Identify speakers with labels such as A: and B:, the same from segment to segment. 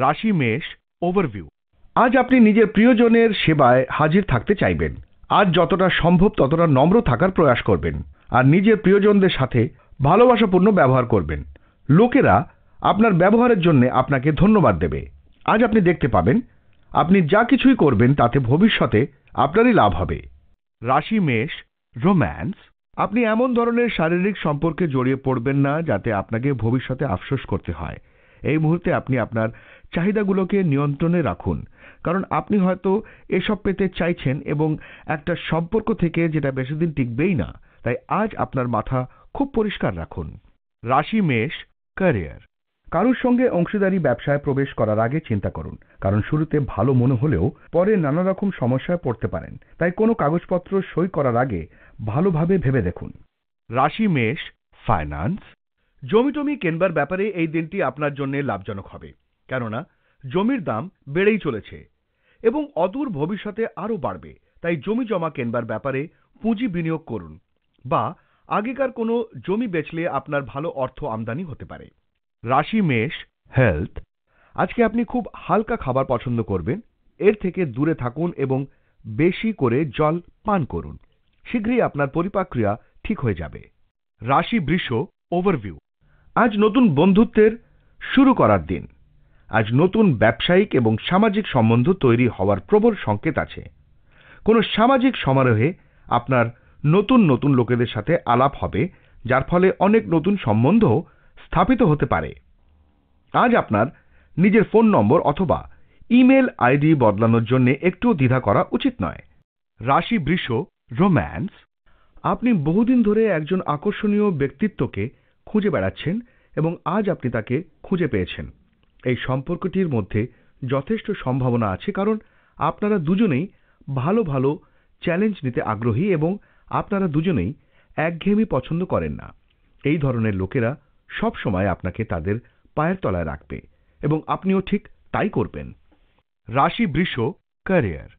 A: রাশি মেষ ওভারভিউ আজ আপনি নিজের প্রিয়জনের সেবায় হাজির থাকতে চাইবেন আজ যতটা সম্ভব ততটা নম্র থাকার প্রয়াস করবেন আর নিজের প্রিয়জনদের সাথে ভালোবাসাপূর্ণ ব্যবহার করবেন লোকেরা আপনার ব্যবহারের জন্য আপনাকে ধন্যবাদ দেবে আজ আপনি দেখতে পাবেন আপনি যা কিছুই করবেন তাতে ভবিষ্যতে আপনারই লাভ হবে রাশি মেষ রোম্যান্স আপনি এমন ধরনের শারীরিক সম্পর্কে জড়িয়ে পড়বেন না যাতে আপনাকে ভবিষ্যতে আফসোস করতে হয় এই মুহূর্তে আপনি আপনার চাহিদাগুলোকে নিয়ন্ত্রণে রাখুন কারণ আপনি হয়তো এসব পেতে চাইছেন এবং একটা সম্পর্ক থেকে যেটা বেশি দিন টিকবেই না তাই আজ আপনার মাথা খুব পরিষ্কার রাখুন রাশি মেষ ক্যারিয়ার কারোর সঙ্গে অংশীদারি ব্যবসায় প্রবেশ করার আগে চিন্তা করুন কারণ শুরুতে ভালো মনে হলেও পরে নানা রকম সমস্যায় পড়তে পারেন তাই কোনো কাগজপত্র সই করার আগে ভালোভাবে ভেবে দেখুন রাশি মেষ ফাইন্যান্স জমি টমি কেনবার ব্যাপারে এই দিনটি আপনার জন্য লাভজনক হবে কেননা জমির দাম বেড়েই চলেছে এবং অদূর ভবিষ্যতে আরও বাড়বে তাই জমি জমা কেনবার ব্যাপারে পুঁজি বিনিয়োগ করুন বা আগেকার কোনো জমি বেচলে আপনার ভালো অর্থ আমদানি হতে পারে রাশি মেষ হেলথ আজকে আপনি খুব হালকা খাবার পছন্দ করবেন এর থেকে দূরে থাকুন এবং বেশি করে জল পান করুন শীঘ্রই আপনার পরিপাক্রিয়া ঠিক হয়ে যাবে রাশি বৃষ ওভারভিউ আজ নতুন বন্ধুত্বের শুরু করার দিন আজ নতুন ব্যবসায়িক এবং সামাজিক সম্বন্ধ তৈরি হওয়ার প্রবল সংকেত আছে কোনো সামাজিক সমারোহে আপনার নতুন নতুন লোকেদের সাথে আলাপ হবে যার ফলে অনেক নতুন সম্বন্ধ স্থাপিত হতে পারে আজ আপনার নিজের ফোন নম্বর অথবা ইমেল আইডি বদলানোর জন্য একটু দ্বিধা করা উচিত নয় রাশি বৃষ রোম্যান্স আপনি বহুদিন ধরে একজন আকর্ষণীয় ব্যক্তিত্বকে খুঁজে বেড়াচ্ছেন এবং আজ আপনি তাকে খুঁজে পেয়েছেন এই সম্পর্কটির মধ্যে যথেষ্ট সম্ভাবনা আছে কারণ আপনারা দুজনেই ভালো ভালো চ্যালেঞ্জ নিতে আগ্রহী এবং আপনারা দুজনেই একঘেয়েমি পছন্দ করেন না এই ধরনের লোকেরা সব সময় আপনাকে তাদের পায়ের তলায় রাখবে এবং আপনিও ঠিক তাই করবেন রাশি বৃষ ক্যারিয়ার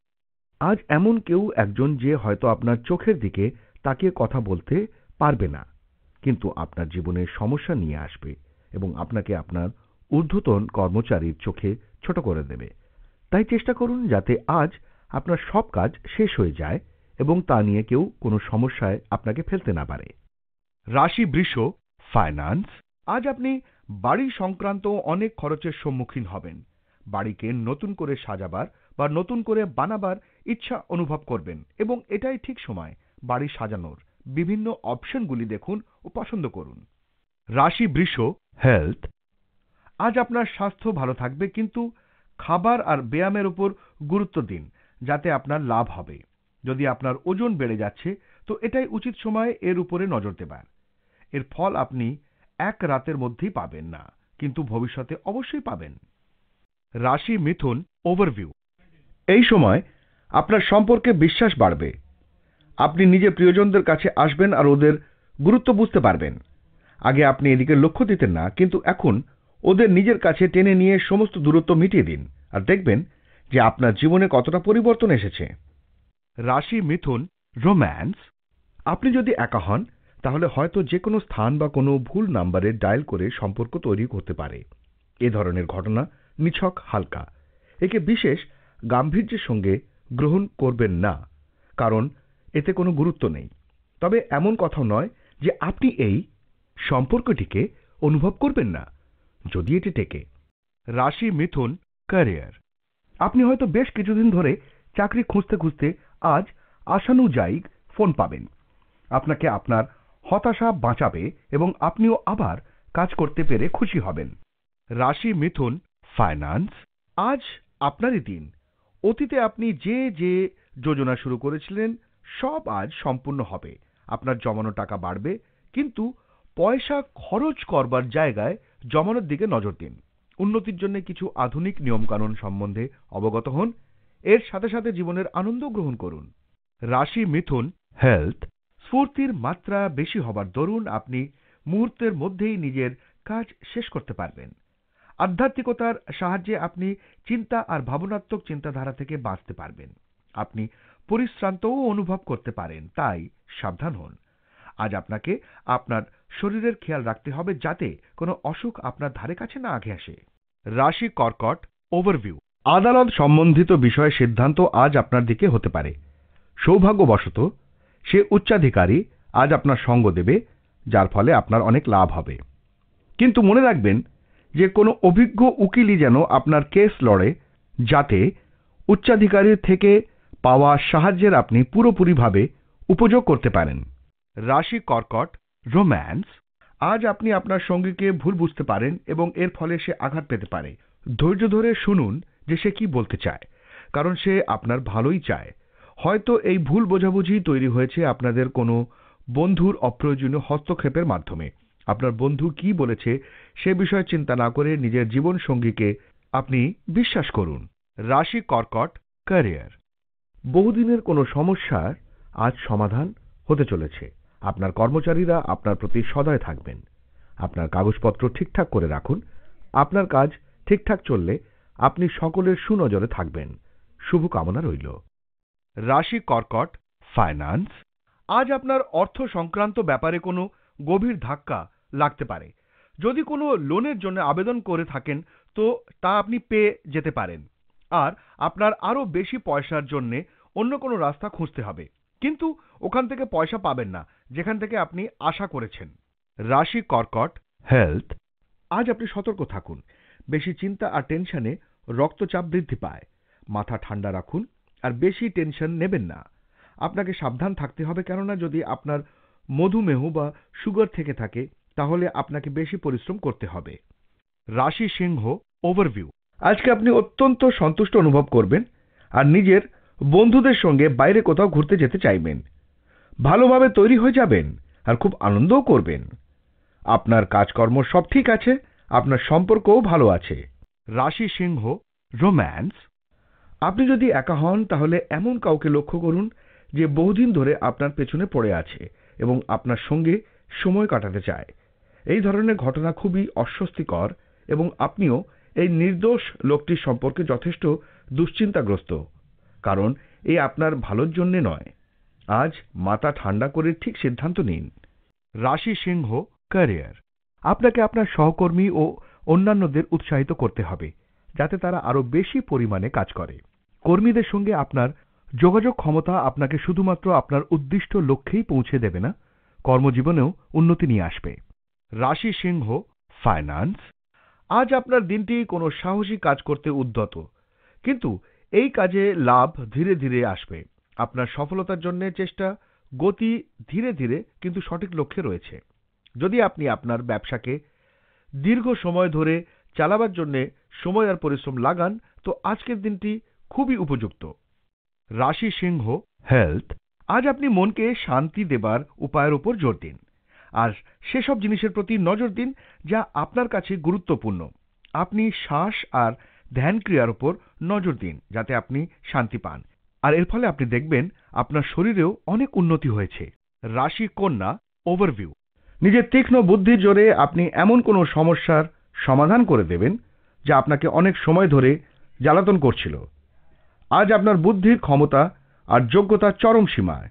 A: আজ এমন কেউ একজন যে হয়তো আপনার চোখের দিকে তাকিয়ে কথা বলতে পারবে না কিন্তু আপনার জীবনের সমস্যা নিয়ে আসবে এবং আপনাকে আপনার ঊর্ধ্বতন কর্মচারীর চোখে ছোট করে দেবে তাই চেষ্টা করুন যাতে আজ আপনার সব কাজ শেষ হয়ে যায় এবং তা নিয়ে কেউ কোনো সমস্যায় আপনাকে ফেলতে না পারে রাশি বৃষ ফাইন্যান্স আজ আপনি বাড়ি সংক্রান্ত অনেক খরচের সম্মুখীন হবেন বাড়িকে নতুন করে সাজাবার বা নতুন করে বানাবার ইচ্ছা অনুভব করবেন এবং এটাই ঠিক সময় বাড়ি সাজানোর বিভিন্ন অপশনগুলি দেখুন ও পছন্দ করুন রাশি বৃষ হেলথ আজ আপনার স্বাস্থ্য ভালো থাকবে কিন্তু খাবার আর ব্যায়ামের উপর গুরুত্ব দিন যাতে আপনার লাভ হবে যদি আপনার ওজন বেড়ে যাচ্ছে তো এটাই উচিত সময়ে এর উপরে নজর দেবার এর ফল আপনি এক রাতের মধ্যেই পাবেন না কিন্তু ভবিষ্যতে অবশ্যই পাবেন রাশি মিথুন ওভারভিউ এই সময় আপনার সম্পর্কে বিশ্বাস বাড়বে আপনি নিজের প্রিয়জনদের কাছে আসবেন আর ওদের গুরুত্ব বুঝতে পারবেন আগে আপনি এদিকে লক্ষ্য দিতেন না কিন্তু এখন ওদের নিজের কাছে টেনে নিয়ে সমস্ত দূরত্ব মিটিয়ে দিন আর দেখবেন যে আপনার জীবনে কতটা পরিবর্তন এসেছে রাশি মিথুন রোম্যান্স আপনি যদি একা হন তাহলে হয়তো যে কোনো স্থান বা কোনো ভুল নাম্বারে ডায়াল করে সম্পর্ক তৈরি করতে পারে এ ধরনের ঘটনা নিছক হালকা একে বিশেষ গাম্ভীর্যের সঙ্গে গ্রহণ করবেন না কারণ এতে কোনো গুরুত্ব নেই তবে এমন কথা নয় যে আপনি এই সম্পর্কটিকে অনুভব করবেন না যদি এটি টেকে রাশি মিথুন ক্যারিয়ার আপনি হয়তো বেশ কিছুদিন ধরে চাকরি খুঁজতে খুঁজতে আজ আশানুযায়ী ফোন পাবেন আপনাকে আপনার হতাশা বাঁচাবে এবং আপনিও আবার কাজ করতে পেরে খুশি হবেন রাশি মিথুন ফাইন্যান্স আজ আপনারই দিন অতীতে আপনি যে যে যোজনা শুরু করেছিলেন সব আজ সম্পূর্ণ হবে আপনার জমানো টাকা বাড়বে কিন্তু পয়সা খরচ করবার জায়গায় জমানোর দিকে নজর দিন উন্নতির জন্য কিছু আধুনিক নিয়মকানুন সম্বন্ধে অবগত হন এর সাথে সাথে জীবনের আনন্দ গ্রহণ করুন রাশি মিথুন হেলথ স্ফূর্তির মাত্রা বেশি হবার দরুন আপনি মুহূর্তের মধ্যেই নিজের কাজ শেষ করতে পারবেন আধ্যাত্মিকতার সাহায্যে আপনি চিন্তা আর ভাবনাত্মক চিন্তাধারা থেকে বাঁচতে পারবেন আপনি পরিশ্রান্তও অনুভব করতে পারেন তাই সাবধান হন আজ আপনাকে আপনার শরীরের খেয়াল রাখতে হবে যাতে কোনো অসুখ আপনার ধারে কাছে না আগে আসে রাশি কর্কট ওভারভিউ আদালত সম্বন্ধিত বিষয়ে সিদ্ধান্ত আজ আপনার দিকে হতে পারে সৌভাগ্যবশত সে উচ্চাধিকারী আজ আপনার সঙ্গ দেবে যার ফলে আপনার অনেক লাভ হবে কিন্তু মনে রাখবেন যে কোনো অভিজ্ঞ উকিলই যেন আপনার কেস লড়ে যাতে উচ্চাধিকারীর থেকে পাওয়া সাহায্যের আপনি পুরোপুরিভাবে উপযোগ করতে পারেন রাশি কর্কট রোম্যান্স আজ আপনি আপনার সঙ্গীকে ভুল বুঝতে পারেন এবং এর ফলে সে আঘাত পেতে পারে ধৈর্য ধরে শুনুন যে সে কি বলতে চায় কারণ সে আপনার ভালোই চায় হয়তো এই ভুল বোঝাবুঝি তৈরি হয়েছে আপনাদের কোনো বন্ধুর অপ্রয়োজনীয় হস্তক্ষেপের মাধ্যমে আপনার বন্ধু কি বলেছে সে বিষয়ে চিন্তা না করে নিজের জীবন সঙ্গীকে আপনি বিশ্বাস করুন রাশি কর্কট ক্যারিয়ার বহুদিনের কোনো সমস্যার আজ সমাধান হতে চলেছে আপনার কর্মচারীরা আপনার প্রতি সদয় থাকবেন আপনার কাগজপত্র ঠিকঠাক করে রাখুন আপনার কাজ ঠিকঠাক চললে আপনি সকলের সুনজরে থাকবেন শুভকামনা রইল রাশি কর্কট ফাইন্যান্স আজ আপনার অর্থ সংক্রান্ত ব্যাপারে কোনো গভীর ধাক্কা লাগতে পারে যদি কোনো লোনের জন্য আবেদন করে থাকেন তো তা আপনি পেয়ে যেতে পারেন আর আপনার আরও বেশি পয়সার জন্যে অন্য কোনো রাস্তা খুঁজতে হবে কিন্তু ওখান থেকে পয়সা পাবেন না যেখান থেকে আপনি আশা করেছেন রাশি কর্কট হেলথ আজ আপনি সতর্ক থাকুন বেশি চিন্তা আর টেনশনে রক্তচাপ বৃদ্ধি পায় মাথা ঠান্ডা রাখুন আর বেশি টেনশন নেবেন না আপনাকে সাবধান থাকতে হবে কেননা যদি আপনার মধুমেহ বা সুগার থেকে থাকে তাহলে আপনাকে বেশি পরিশ্রম করতে হবে রাশি সিংহ ওভারভিউ আজকে আপনি অত্যন্ত সন্তুষ্ট অনুভব করবেন আর নিজের বন্ধুদের সঙ্গে বাইরে কোথাও ঘুরতে যেতে চাইবেন ভালোভাবে তৈরি হয়ে যাবেন আর খুব আনন্দও করবেন আপনার কাজকর্ম সব ঠিক আছে আপনার সম্পর্কও ভালো আছে রাশি সিংহ রোম্যান্স আপনি যদি একা হন তাহলে এমন কাউকে লক্ষ্য করুন যে বহুদিন ধরে আপনার পেছনে পড়ে আছে এবং আপনার সঙ্গে সময় কাটাতে চায় এই ধরনের ঘটনা খুবই অস্বস্তিকর এবং আপনিও এই নির্দোষ লোকটির সম্পর্কে যথেষ্ট দুশ্চিন্তাগ্রস্ত কারণ এ আপনার ভালোর জন্যে নয় আজ মাথা ঠান্ডা করে ঠিক সিদ্ধান্ত নিন রাশি সিংহ ক্যারিয়ার আপনাকে আপনার সহকর্মী ও অন্যান্যদের উৎসাহিত করতে হবে যাতে তারা আরও বেশি পরিমাণে কাজ করে কর্মীদের সঙ্গে আপনার যোগাযোগ ক্ষমতা আপনাকে শুধুমাত্র আপনার উদ্দিষ্ট লক্ষ্যেই পৌঁছে দেবে না কর্মজীবনেও উন্নতি নিয়ে আসবে রাশি সিংহ ফাইন্যান্স আজ আপনার দিনটি কোনো সাহসী কাজ করতে উদ্যত কিন্তু এই কাজে লাভ ধীরে ধীরে আসবে আপনার সফলতার জন্য চেষ্টা গতি ধীরে ধীরে কিন্তু সঠিক লক্ষ্যে রয়েছে যদি আপনি আপনার ব্যবসাকে দীর্ঘ সময় ধরে চালাবার জন্য সময় আর পরিশ্রম লাগান তো আজকের দিনটি খুবই উপযুক্ত রাশি সিংহ হেলথ আজ আপনি মনকে শান্তি দেবার উপায়ের উপর জোর দিন আর সেসব জিনিসের প্রতি নজর দিন যা আপনার কাছে গুরুত্বপূর্ণ আপনি শ্বাস আর ধ্যান ক্রিয়ার উপর নজর দিন যাতে আপনি শান্তি পান আর এর ফলে আপনি দেখবেন আপনার শরীরেও অনেক উন্নতি হয়েছে রাশি কন্যা ওভারভিউ নিজের তীক্ষ্ণ বুদ্ধির জোরে আপনি এমন কোনো সমস্যার সমাধান করে দেবেন যা আপনাকে অনেক সময় ধরে জ্বালাতন করছিল আজ আপনার বুদ্ধির ক্ষমতা আর যোগ্যতা চরম সীমায়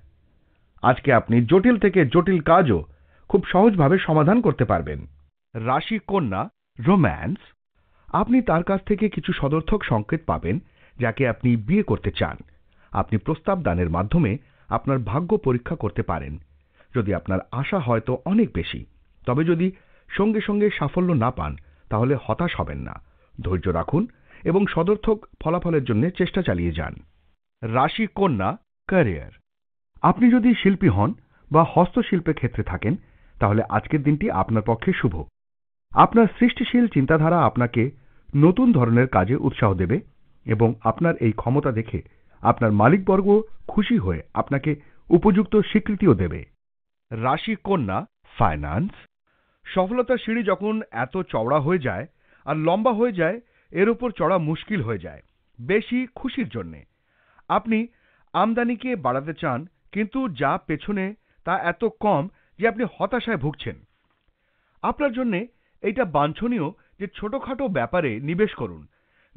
A: আজকে আপনি জটিল থেকে জটিল কাজও খুব সহজভাবে সমাধান করতে পারবেন রাশি কন্যা রোম্যান্স আপনি তার কাছ থেকে কিছু সদর্থক সংকেত পাবেন যাকে আপনি বিয়ে করতে চান আপনি প্রস্তাব দানের মাধ্যমে আপনার ভাগ্য পরীক্ষা করতে পারেন যদি আপনার আশা হয়তো অনেক বেশি তবে যদি সঙ্গে সঙ্গে সাফল্য না পান তাহলে হতাশ হবেন না ধৈর্য রাখুন এবং সদর্থক ফলাফলের জন্য চেষ্টা চালিয়ে যান রাশি কন্যা ক্যারিয়ার আপনি যদি শিল্পী হন বা হস্তশিল্পের ক্ষেত্রে থাকেন তাহলে আজকের দিনটি আপনার পক্ষে শুভ আপনার সৃষ্টিশীল চিন্তাধারা আপনাকে নতুন ধরনের কাজে উৎসাহ দেবে এবং আপনার এই ক্ষমতা দেখে আপনার মালিকবর্গ খুশি হয়ে আপনাকে উপযুক্ত স্বীকৃতিও দেবে রাশি কন্যা ফাইন্যান্স সফলতার সিঁড়ি যখন এত চওড়া হয়ে যায় আর লম্বা হয়ে যায় এর ওপর চড়া মুশকিল হয়ে যায় বেশি খুশির জন্যে আপনি আমদানিকে বাড়াতে চান কিন্তু যা পেছনে তা এত কম যে আপনি হতাশায় ভুগছেন আপনার জন্যে এইটা বাঞ্ছনীয় যে ছোটখাটো ব্যাপারে নিবেশ করুন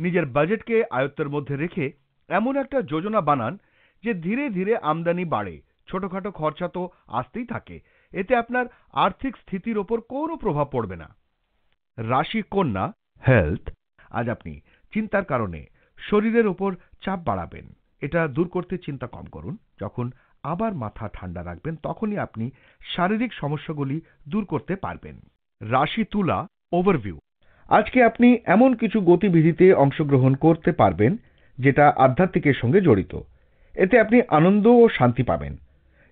A: নিজের বাজেটকে আয়ত্তের মধ্যে রেখে এমন একটা যোজনা বানান যে ধীরে ধীরে আমদানি বাড়ে ছোটখাটো খরচা তো আসতেই থাকে এতে আপনার আর্থিক স্থিতির ওপর কোনো প্রভাব পড়বে না রাশি কন্যা হেলথ আজ আপনি চিন্তার কারণে শরীরের ওপর চাপ বাড়াবেন এটা দূর করতে চিন্তা কম করুন যখন আবার মাথা ঠান্ডা রাখবেন তখনই আপনি শারীরিক সমস্যাগুলি দূর করতে পারবেন রাশি তুলা ওভারভিউ আজকে আপনি এমন কিছু গতিবিধিতে অংশগ্রহণ করতে পারবেন যেটা আধ্যাত্মিকের সঙ্গে জড়িত এতে আপনি আনন্দ ও শান্তি পাবেন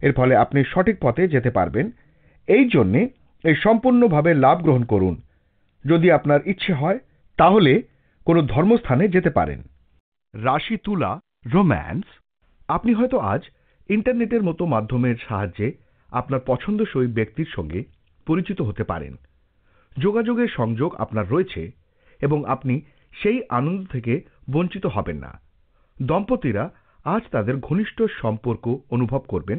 A: এর ফলে আপনি সঠিক পথে যেতে পারবেন এই জন্যে এই সম্পূর্ণভাবে লাভ গ্রহণ করুন যদি আপনার ইচ্ছে হয় তাহলে কোনো ধর্মস্থানে যেতে পারেন রাশি তুলা রোম্যান্স আপনি হয়তো আজ ইন্টারনেটের মতো মাধ্যমের সাহায্যে আপনার পছন্দসই ব্যক্তির সঙ্গে পরিচিত হতে পারেন যোগাযোগের সংযোগ আপনার রয়েছে এবং আপনি সেই আনন্দ থেকে বঞ্চিত হবেন না দম্পতিরা আজ তাদের ঘনিষ্ঠ সম্পর্ক অনুভব করবেন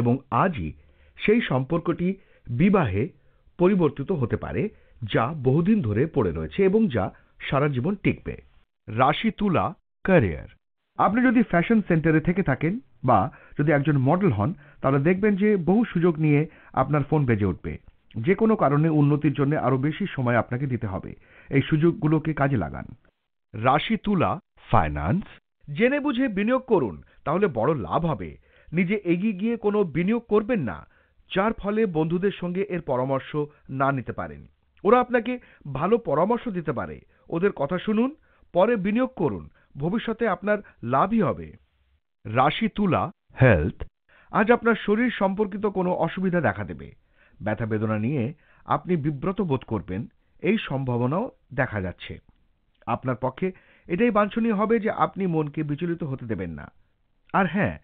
A: এবং আজই সেই সম্পর্কটি বিবাহে পরিবর্তিত হতে পারে যা বহুদিন ধরে পড়ে রয়েছে এবং যা সারা জীবন টিকবে রাশি তুলা ক্যারিয়ার আপনি যদি ফ্যাশন সেন্টারে থেকে থাকেন বা যদি একজন মডেল হন তাহলে দেখবেন যে বহু সুযোগ নিয়ে আপনার ফোন বেজে উঠবে যে কোনো কারণে উন্নতির জন্য আরও বেশি সময় আপনাকে দিতে হবে এই সুযোগগুলোকে কাজে লাগান রাশি তুলা ফাইন্যান্স জেনে বুঝে বিনিয়োগ করুন তাহলে বড় লাভ হবে নিজে এগিয়ে গিয়ে কোনো বিনিয়োগ করবেন না যার ফলে বন্ধুদের সঙ্গে এর পরামর্শ না নিতে পারেন ওরা আপনাকে ভালো পরামর্শ দিতে পারে ওদের কথা শুনুন পরে বিনিয়োগ করুন ভবিষ্যতে আপনার লাভই হবে রাশি তুলা হেলথ আজ আপনার শরীর সম্পর্কিত কোনো অসুবিধা দেখা দেবে ব্যথা বেদনা নিয়ে আপনি বিব্রত বোধ করবেন এই সম্ভাবনাও দেখা যাচ্ছে আপনার পক্ষে এটাই বাঞ্ছনীয় হবে যে আপনি মনকে বিচলিত হতে দেবেন না আর হ্যাঁ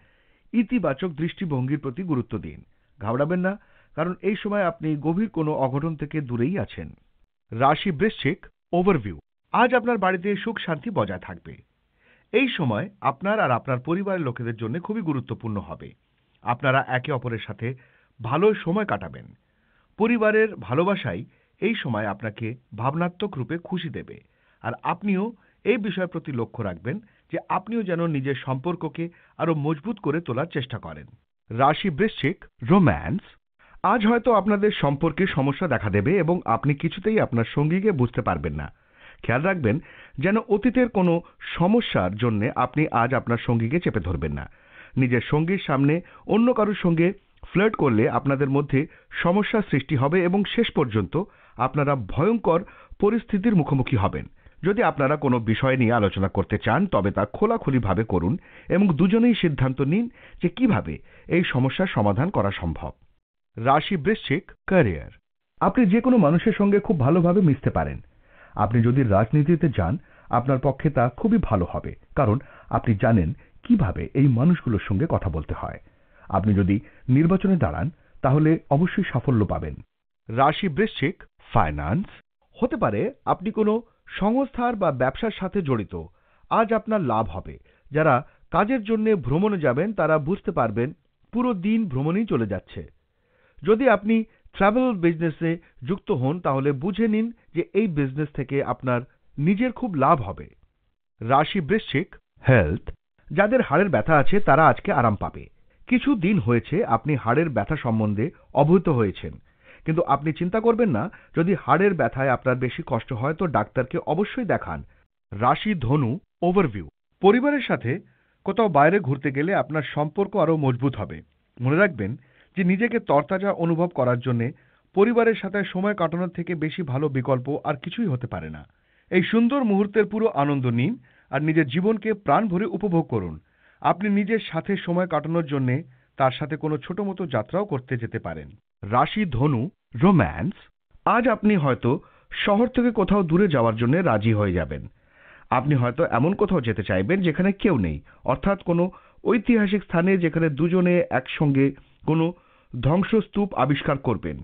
A: ইতিবাচক দৃষ্টিভঙ্গির প্রতি গুরুত্ব দিন ঘাবড়াবেন না কারণ এই সময় আপনি গভীর কোনো অঘটন থেকে দূরেই আছেন রাশি বৃশ্চিক ওভারভিউ আজ আপনার বাড়িতে সুখ শান্তি বজায় থাকবে এই সময় আপনার আর আপনার পরিবারের লোকেদের জন্য খুবই গুরুত্বপূর্ণ হবে আপনারা একে অপরের সাথে ভালো সময় কাটাবেন পরিবারের ভালোবাসাই এই সময় আপনাকে ভাবনাত্মক রূপে খুশি দেবে আর আপনিও এই বিষয়ের প্রতি লক্ষ্য রাখবেন যে আপনিও যেন নিজের সম্পর্ককে আরও মজবুত করে তোলার চেষ্টা করেন রাশি বৃশ্চিক রোম্যান্স আজ হয়তো আপনাদের সম্পর্কে সমস্যা দেখা দেবে এবং আপনি কিছুতেই আপনার সঙ্গীকে বুঝতে পারবেন না খেয়াল রাখবেন যেন অতীতের কোনো সমস্যার জন্য আপনি আজ আপনার সঙ্গীকে চেপে ধরবেন না নিজের সঙ্গীর সামনে অন্য কারোর সঙ্গে ফ্লার্ট করলে আপনাদের মধ্যে সমস্যা সৃষ্টি হবে এবং শেষ পর্যন্ত আপনারা ভয়ঙ্কর পরিস্থিতির মুখোমুখি হবেন যদি আপনারা কোনো বিষয় নিয়ে আলোচনা করতে চান তবে তা খোলাখুলিভাবে করুন এবং দুজনেই সিদ্ধান্ত নিন যে কিভাবে এই সমস্যার সমাধান করা সম্ভব রাশি বৃশ্চিক ক্যারিয়ার আপনি যে কোনো মানুষের সঙ্গে খুব ভালোভাবে মিশতে পারেন আপনি যদি রাজনীতিতে যান আপনার পক্ষে তা খুবই ভালো হবে কারণ আপনি জানেন কিভাবে এই মানুষগুলোর সঙ্গে কথা বলতে হয় আপনি যদি নির্বাচনে দাঁড়ান তাহলে অবশ্যই সাফল্য পাবেন রাশি বৃশ্চিক ফাইন্যান্স হতে পারে আপনি কোনো সংস্থার বা ব্যবসার সাথে জড়িত আজ আপনার লাভ হবে যারা কাজের জন্য ভ্রমণে যাবেন তারা বুঝতে পারবেন পুরো দিন ভ্রমণেই চলে যাচ্ছে যদি আপনি ট্রাভেল বিজনেসে যুক্ত হন তাহলে বুঝে নিন যে এই বিজনেস থেকে আপনার নিজের খুব লাভ হবে রাশি বৃশ্চিক হেলথ যাদের হাড়ের ব্যথা আছে তারা আজকে আরাম পাবে কিছু দিন হয়েছে আপনি হাড়ের ব্যথা সম্বন্ধে অভূত হয়েছেন কিন্তু আপনি চিন্তা করবেন না যদি হাড়ের ব্যথায় আপনার বেশি কষ্ট হয় তো ডাক্তারকে অবশ্যই দেখান রাশি ধনু ওভারভিউ পরিবারের সাথে কোথাও বাইরে ঘুরতে গেলে আপনার সম্পর্ক আরও মজবুত হবে মনে রাখবেন যে নিজেকে তরতাজা অনুভব করার জন্যে পরিবারের সাথে সময় কাটানোর থেকে বেশি ভালো বিকল্প আর কিছুই হতে পারে না এই সুন্দর মুহূর্তের পুরো আনন্দ নিন আর নিজের জীবনকে প্রাণ ভরে উপভোগ করুন আপনি নিজের সাথে সময় কাটানোর জন্যে তার সাথে কোনো ছোট মতো যাত্রাও করতে যেতে পারেন রাশি ধনু রোম্যান্স আজ আপনি হয়তো শহর থেকে কোথাও দূরে যাওয়ার জন্য রাজি হয়ে যাবেন আপনি হয়তো এমন কোথাও যেতে চাইবেন যেখানে কেউ নেই অর্থাৎ কোনো ঐতিহাসিক স্থানে যেখানে দুজনে একসঙ্গে কোনো ধ্বংসস্তূপ আবিষ্কার করবেন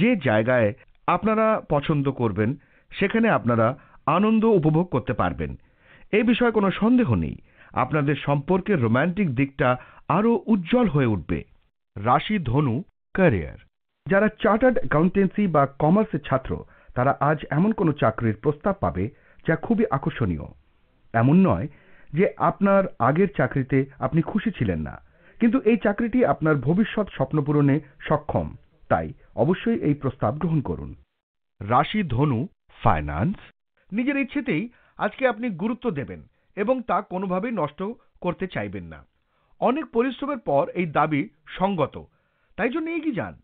A: যে জায়গায় আপনারা পছন্দ করবেন সেখানে আপনারা আনন্দ উপভোগ করতে পারবেন এই বিষয়ে কোনো সন্দেহ নেই আপনাদের সম্পর্কের রোম্যান্টিক দিকটা আরও উজ্জ্বল হয়ে উঠবে রাশি ধনু ক্যারিয়ার যারা চার্টার্ড অ্যাকাউন্টেন্সি বা কমার্সের ছাত্র তারা আজ এমন কোনো চাকরির প্রস্তাব পাবে যা খুবই আকর্ষণীয় এমন নয় যে আপনার আগের চাকরিতে আপনি খুশি ছিলেন না কিন্তু এই চাকরিটি আপনার ভবিষ্যৎ স্বপ্নপূরণে সক্ষম তাই অবশ্যই এই প্রস্তাব গ্রহণ করুন রাশি ধনু ফাইন্যান্স নিজের ইচ্ছেতেই আজকে আপনি গুরুত্ব দেবেন এবং তা কোনোভাবেই নষ্ট করতে চাইবেন না অনেক পরিশ্রমের পর এই দাবি সঙ্গত তাই জন্য এগিয়ে যান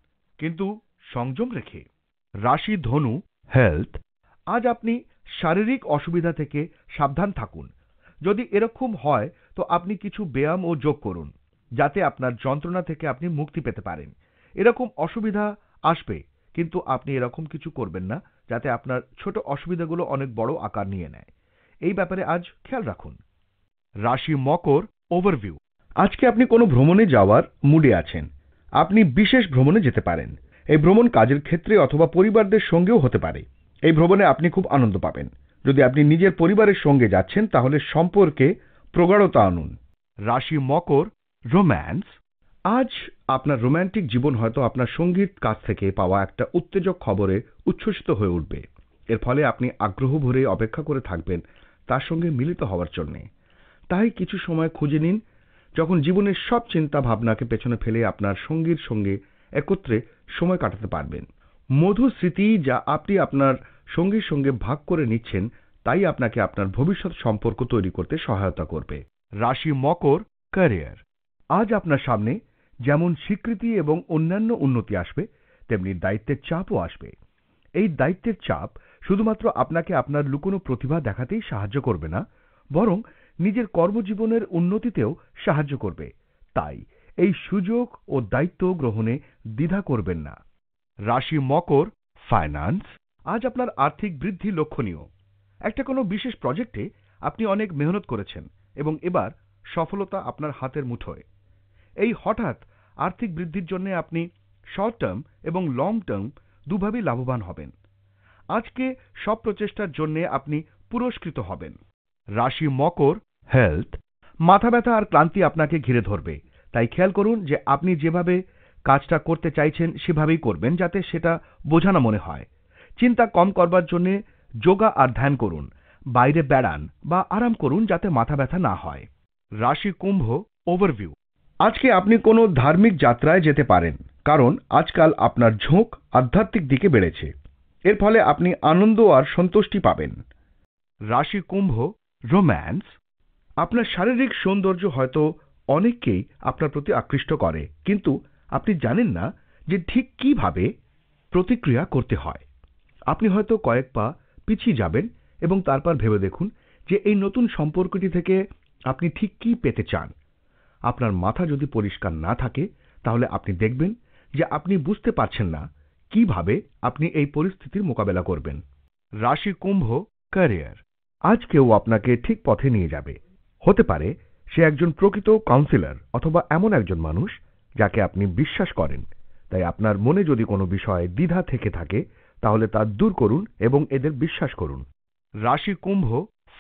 A: কিন্তু সংযম রেখে রাশি ধনু হেলথ আজ আপনি শারীরিক অসুবিধা থেকে সাবধান থাকুন যদি এরকম হয় তো আপনি কিছু ব্যায়াম ও যোগ করুন যাতে আপনার যন্ত্রণা থেকে আপনি মুক্তি পেতে পারেন এরকম অসুবিধা আসবে কিন্তু আপনি এরকম কিছু করবেন না যাতে আপনার ছোট অসুবিধাগুলো অনেক বড় আকার নিয়ে নেয় এই ব্যাপারে আজ খেয়াল রাখুন রাশি মকর ওভারভিউ আজকে আপনি কোনো ভ্রমণে যাওয়ার মুডে আছেন আপনি বিশেষ ভ্রমণে যেতে পারেন এই ভ্রমণ কাজের ক্ষেত্রে অথবা পরিবারদের সঙ্গেও হতে পারে এই ভ্রমণে আপনি খুব আনন্দ পাবেন যদি আপনি নিজের পরিবারের সঙ্গে যাচ্ছেন তাহলে সম্পর্কে প্রগাঢ়তা আনুন রাশি মকর রোম্যান্স আজ আপনার রোম্যান্টিক জীবন হয়তো আপনার সঙ্গীত কাছ থেকে পাওয়া একটা উত্তেজক খবরে উচ্ছ্বসিত হয়ে উঠবে এর ফলে আপনি আগ্রহ ভরে অপেক্ষা করে থাকবেন তার সঙ্গে মিলিত হওয়ার জন্যে তাই কিছু সময় খুঁজে নিন যখন জীবনের সব চিন্তা ভাবনাকে পেছনে ফেলে আপনার সঙ্গীর সঙ্গে একত্রে সময় কাটাতে পারবেন মধু স্মৃতি যা আপনি আপনার সঙ্গীর সঙ্গে ভাগ করে নিচ্ছেন তাই আপনাকে আপনার ভবিষ্যৎ সম্পর্ক তৈরি করতে সহায়তা করবে রাশি মকর ক্যারিয়ার আজ আপনার সামনে যেমন স্বীকৃতি এবং অন্যান্য উন্নতি আসবে তেমনি দায়িত্বের চাপও আসবে এই দায়িত্বের চাপ শুধুমাত্র আপনাকে আপনার লুকোনো প্রতিভা দেখাতেই সাহায্য করবে না বরং নিজের কর্মজীবনের উন্নতিতেও সাহায্য করবে তাই এই সুযোগ ও দায়িত্ব গ্রহণে দ্বিধা করবেন না রাশি মকর ফাইন্যান্স আজ আপনার আর্থিক বৃদ্ধি লক্ষণীয় একটা কোনো বিশেষ প্রজেক্টে আপনি অনেক মেহনত করেছেন এবং এবার সফলতা আপনার হাতের মুঠোয় এই হঠাৎ আর্থিক বৃদ্ধির জন্য আপনি শর্ট টার্ম এবং লং টার্ম দুভাবেই লাভবান হবেন আজকে সব প্রচেষ্টার জন্য আপনি পুরস্কৃত হবেন রাশি মকর হেলথ মাথা ব্যথা আর ক্লান্তি আপনাকে ঘিরে ধরবে তাই খেয়াল করুন যে আপনি যেভাবে কাজটা করতে চাইছেন সেভাবেই করবেন যাতে সেটা বোঝানো মনে হয় চিন্তা কম করবার জন্য যোগা আর ধ্যান করুন বাইরে বেড়ান বা আরাম করুন যাতে মাথা ব্যথা না হয় রাশি কুম্ভ ওভারভিউ আজকে আপনি কোনো ধার্মিক যাত্রায় যেতে পারেন কারণ আজকাল আপনার ঝোঁক আধ্যাত্মিক দিকে বেড়েছে এর ফলে আপনি আনন্দ আর সন্তুষ্টি পাবেন রাশি কুম্ভ রোম্যান্স আপনার শারীরিক সৌন্দর্য হয়তো অনেককেই আপনার প্রতি আকৃষ্ট করে কিন্তু আপনি জানেন না যে ঠিক কিভাবে প্রতিক্রিয়া করতে হয় আপনি হয়তো কয়েক পা পিছিয়ে যাবেন এবং তারপর ভেবে দেখুন যে এই নতুন সম্পর্কটি থেকে আপনি ঠিক কি পেতে চান আপনার মাথা যদি পরিষ্কার না থাকে তাহলে আপনি দেখবেন যে আপনি বুঝতে পারছেন না কিভাবে আপনি এই পরিস্থিতির মোকাবেলা করবেন রাশি কুম্ভ ক্যারিয়ার আজ কেউ আপনাকে ঠিক পথে নিয়ে যাবে হতে পারে সে একজন প্রকৃত কাউন্সিলর অথবা এমন একজন মানুষ যাকে আপনি বিশ্বাস করেন তাই আপনার মনে যদি কোনো বিষয়ে দ্বিধা থেকে থাকে তাহলে তা দূর করুন এবং এদের বিশ্বাস করুন রাশি কুম্ভ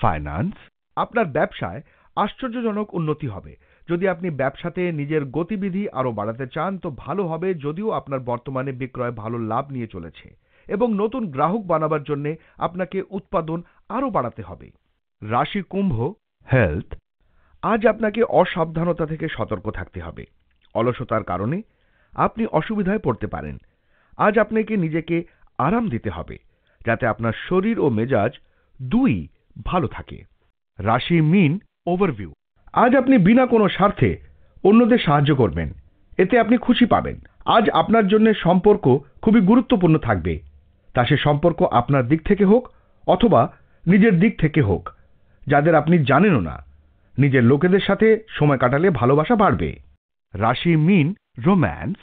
A: ফাইন্যান্স আপনার ব্যবসায় আশ্চর্যজনক উন্নতি হবে যদি আপনি ব্যবসাতে নিজের গতিবিধি আরও বাড়াতে চান তো ভালো হবে যদিও আপনার বর্তমানে বিক্রয় ভালো লাভ নিয়ে চলেছে এবং নতুন গ্রাহক বানাবার জন্য আপনাকে উৎপাদন আরও বাড়াতে হবে রাশি কুম্ভ হেলথ আজ আপনাকে অসাবধানতা থেকে সতর্ক থাকতে হবে অলসতার কারণে আপনি অসুবিধায় পড়তে পারেন আজ আপনাকে নিজেকে আরাম দিতে হবে যাতে আপনার শরীর ও মেজাজ দুই ভালো থাকে রাশি মিন ওভারভিউ আজ আপনি বিনা কোনো স্বার্থে অন্যদের সাহায্য করবেন এতে আপনি খুশি পাবেন আজ আপনার জন্য সম্পর্ক খুবই গুরুত্বপূর্ণ থাকবে তা সে সম্পর্ক আপনার দিক থেকে হোক অথবা নিজের দিক থেকে হোক যাদের আপনি জানেনও না নিজের লোকেদের সাথে সময় কাটালে ভালোবাসা বাড়বে রাশি মিন রোম্যান্স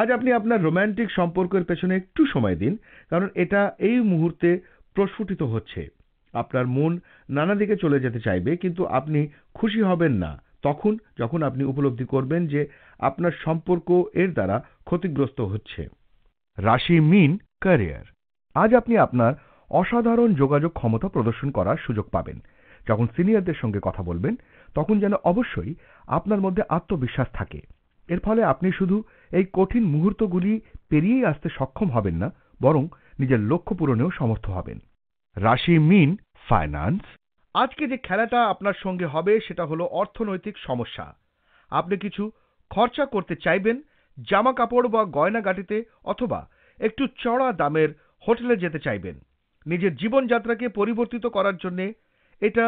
A: আজ আপনি আপনার রোম্যান্টিক সম্পর্কের পেছনে একটু সময় দিন কারণ এটা এই মুহূর্তে প্রস্ফুটিত হচ্ছে আপনার মন নানা দিকে চলে যেতে চাইবে কিন্তু আপনি খুশি হবেন না তখন যখন আপনি উপলব্ধি করবেন যে আপনার সম্পর্ক এর দ্বারা ক্ষতিগ্রস্ত হচ্ছে রাশি মিন ক্যারিয়ার আজ আপনি আপনার অসাধারণ যোগাযোগ ক্ষমতা প্রদর্শন করার সুযোগ পাবেন যখন সিনিয়রদের সঙ্গে কথা বলবেন তখন যেন অবশ্যই আপনার মধ্যে আত্মবিশ্বাস থাকে এর ফলে আপনি শুধু এই কঠিন মুহূর্তগুলি পেরিয়েই আসতে সক্ষম হবেন না বরং নিজের লক্ষ্য পূরণেও সমর্থ হবেন রাশি মিন ফাইন্যান্স আজকে যে খেলাটা আপনার সঙ্গে হবে সেটা হলো অর্থনৈতিক সমস্যা আপনি কিছু খরচা করতে চাইবেন জামা কাপড় বা গয়নাগাটিতে অথবা একটু চড়া দামের হোটেলে যেতে চাইবেন নিজের জীবনযাত্রাকে পরিবর্তিত করার জন্যে এটা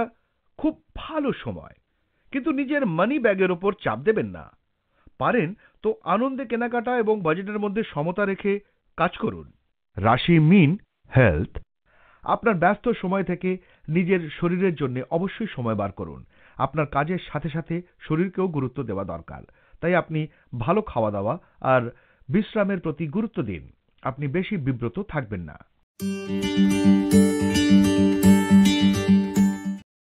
A: খুব ভালো সময় কিন্তু নিজের মানি ব্যাগের ওপর চাপ দেবেন না পারেন তো আনন্দে কেনাকাটা এবং বাজেটের মধ্যে সমতা রেখে কাজ করুন রাশি মিন হেলথ আপনার ব্যস্ত সময় থেকে নিজের শরীরের জন্য অবশ্যই সময় বার করুন আপনার কাজের সাথে সাথে শরীরকেও গুরুত্ব দেওয়া দরকার তাই আপনি ভালো খাওয়া দাওয়া আর বিশ্রামের প্রতি গুরুত্ব দিন আপনি বেশি বিব্রত থাকবেন না